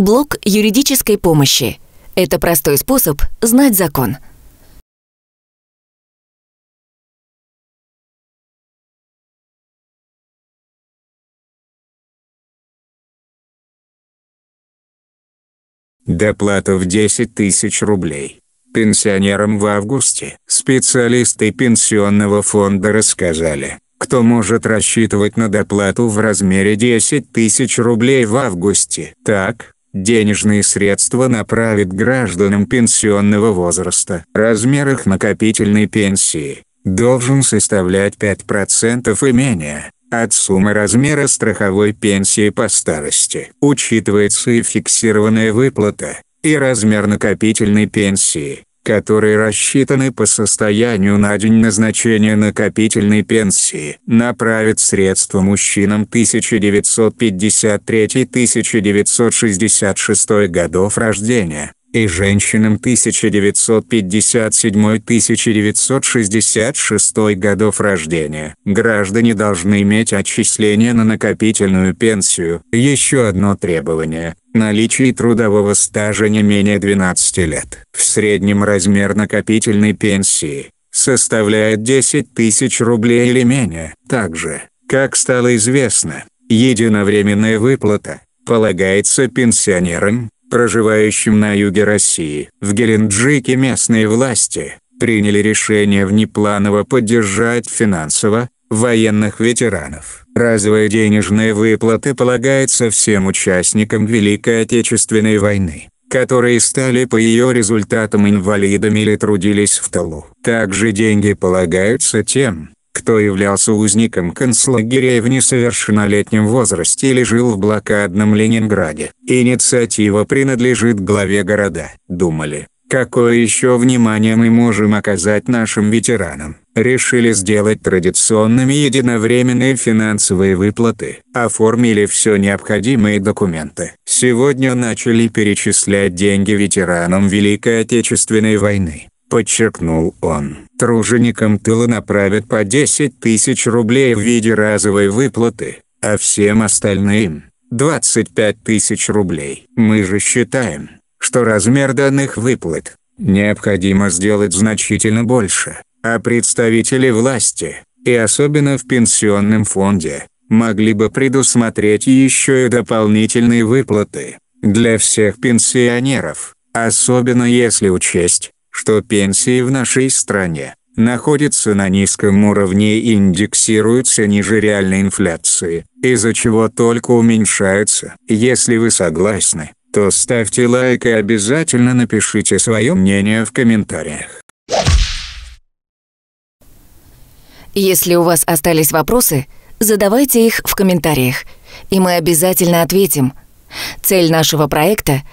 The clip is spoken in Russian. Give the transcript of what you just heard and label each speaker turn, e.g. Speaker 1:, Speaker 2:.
Speaker 1: Блок юридической помощи. Это простой способ знать закон.
Speaker 2: Доплата в 10 тысяч рублей. Пенсионерам в августе специалисты Пенсионного фонда рассказали, кто может рассчитывать на доплату в размере 10 тысяч рублей в августе. Так, денежные средства направит гражданам пенсионного возраста. Размер их накопительной пенсии должен составлять 5% и менее от суммы размера страховой пенсии по старости. Учитывается и фиксированная выплата, и размер накопительной пенсии, которые рассчитаны по состоянию на день назначения накопительной пенсии, направят средства мужчинам 1953-1966 годов рождения и женщинам 1957-1966 годов рождения. Граждане должны иметь отчисления на накопительную пенсию. Еще одно требование – наличие трудового стажа не менее 12 лет. В среднем размер накопительной пенсии составляет 10 тысяч рублей или менее. Также, как стало известно, единовременная выплата полагается пенсионерам, проживающим на юге России. В Геленджике местные власти приняли решение внепланово поддержать финансово военных ветеранов. Разовые денежные выплаты полагаются всем участникам Великой Отечественной войны которые стали по ее результатам инвалидами или трудились в тылу. Также деньги полагаются тем, кто являлся узником концлагерей в несовершеннолетнем возрасте или жил в блокадном Ленинграде. Инициатива принадлежит главе города. Думали, какое еще внимание мы можем оказать нашим ветеранам. Решили сделать традиционными единовременные финансовые выплаты. Оформили все необходимые документы. Сегодня начали перечислять деньги ветеранам Великой Отечественной войны. — подчеркнул он. «Труженикам тыла направят по 10 тысяч рублей в виде разовой выплаты, а всем остальным — 25 тысяч рублей. Мы же считаем, что размер данных выплат необходимо сделать значительно больше, а представители власти, и особенно в пенсионном фонде, могли бы предусмотреть еще и дополнительные выплаты для всех пенсионеров, особенно если учесть, что пенсии в нашей стране находятся на низком уровне и индексируются ниже реальной инфляции, из-за чего только уменьшаются. Если вы согласны, то ставьте лайк и обязательно напишите свое мнение в комментариях.
Speaker 1: Если у вас остались вопросы, задавайте их в комментариях, и мы обязательно ответим. Цель нашего проекта –